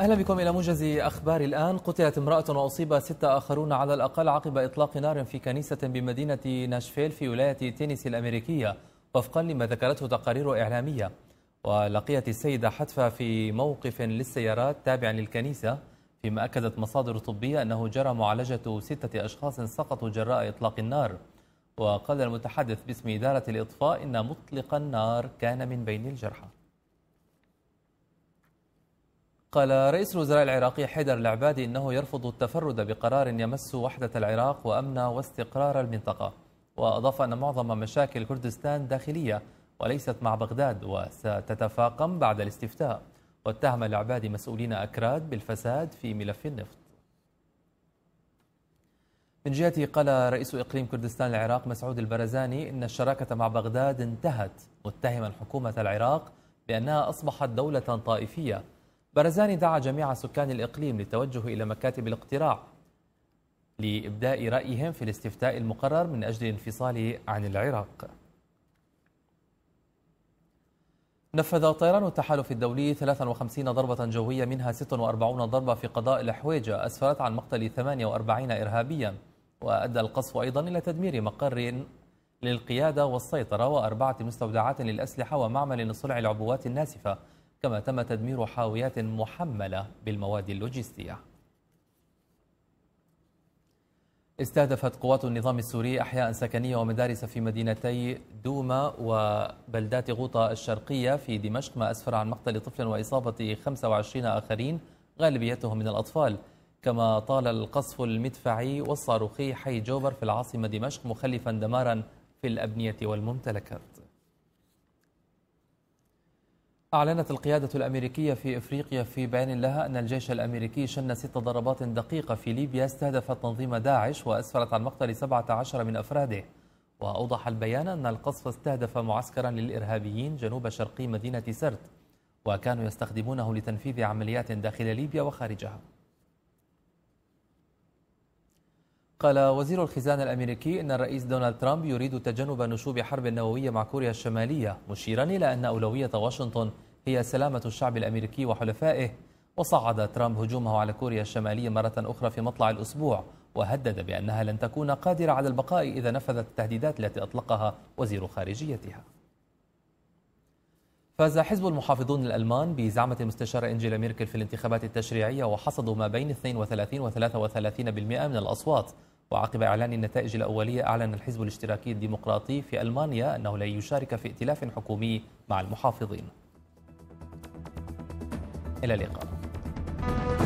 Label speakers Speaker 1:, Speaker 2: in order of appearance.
Speaker 1: أهلا بكم إلى موجز أخبار الآن قتلت امرأة وأصيب ستة آخرون على الأقل عقب إطلاق نار في كنيسة بمدينة ناشفيل في ولاية تينيسي الأمريكية وفقا لما ذكرته تقارير إعلامية ولقيت السيدة حتفة في موقف للسيارات تابع للكنيسة فيما أكدت مصادر طبية أنه جرى معالجة ستة أشخاص سقطوا جراء إطلاق النار وقال المتحدث باسم إدارة الإطفاء إن مطلق النار كان من بين الجرحى قال رئيس الوزراء العراقي حيدر العبادي انه يرفض التفرد بقرار يمس وحده العراق وامن واستقرار المنطقه واضاف ان معظم مشاكل كردستان داخليه وليست مع بغداد وستتفاقم بعد الاستفتاء واتهم العبادي مسؤولين اكراد بالفساد في ملف النفط من جهته قال رئيس إقليم كردستان العراق مسعود البرزاني إن الشراكة مع بغداد انتهت متهما حكومة العراق بأنها أصبحت دولة طائفية برزاني دعا جميع سكان الإقليم للتوجه إلى مكاتب الاقتراع لإبداء رأيهم في الاستفتاء المقرر من أجل الانفصال عن العراق نفذ طيران التحالف الدولي 53 ضربة جوية منها 46 ضربة في قضاء الحويجة أسفرت عن مقتل 48 إرهابيا وأدى القصف أيضا إلى تدمير مقر للقيادة والسيطرة وأربعة مستودعات للأسلحة ومعمل لصلع العبوات الناسفة كما تم تدمير حاويات محملة بالمواد اللوجستية استهدفت قوات النظام السوري أحياء سكنية ومدارس في مدينتي دوما وبلدات غوطة الشرقية في دمشق ما أسفر عن مقتل طفل وإصابة 25 آخرين غالبيتهم من الأطفال كما طال القصف المدفعي والصاروخي حي جوبر في العاصمة دمشق مخلفا دمارا في الأبنية والممتلكات أعلنت القيادة الأمريكية في إفريقيا في بيان لها أن الجيش الأمريكي شن ست ضربات دقيقة في ليبيا استهدفت تنظيم داعش وأسفرت عن مقتل 17 من أفراده وأوضح البيان أن القصف استهدف معسكرا للإرهابيين جنوب شرقي مدينة سرت وكانوا يستخدمونه لتنفيذ عمليات داخل ليبيا وخارجها قال وزير الخزانة الأمريكي أن الرئيس دونالد ترامب يريد تجنب نشوب حرب نووية مع كوريا الشمالية مشيرا إلى أن أولوية واشنطن هي سلامة الشعب الأمريكي وحلفائه وصعد ترامب هجومه على كوريا الشمالية مرة أخرى في مطلع الأسبوع وهدد بأنها لن تكون قادرة على البقاء إذا نفذت التهديدات التي أطلقها وزير خارجيتها فاز حزب المحافظون الألمان بزعمة المستشارة إنجيلا ميركل في الانتخابات التشريعية وحصدوا ما بين 32 و 33% من الأصوات وعقب إعلان النتائج الأولية أعلن الحزب الاشتراكي الديمقراطي في ألمانيا أنه لن يشارك في ائتلاف حكومي مع المحافظين إلى اللقاء